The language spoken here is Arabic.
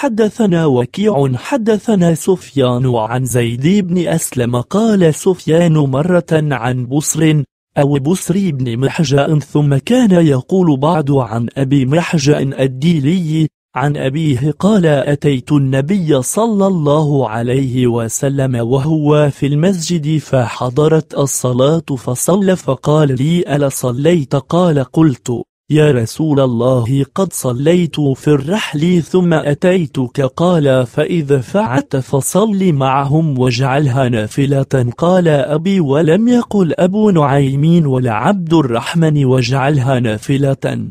حدثنا وكيع حدثنا سفيان عن زيد بن أسلم قال سفيان مرة عن بصر أو بصر بن محجاء ثم كان يقول بعد عن أبي محجاء الديلي عن أبيه قال أتيت النبي صلى الله عليه وسلم وهو في المسجد فحضرت الصلاة فصلى فقال لي ألا صليت قال قلت يا رسول الله قد صليت في الرحل ثم أتيتك قال فإذا فعلت فصل معهم واجعلها نافلة قال أبي ولم يقل أبو نعيمين ولا عبد الرحمن واجعلها نافلة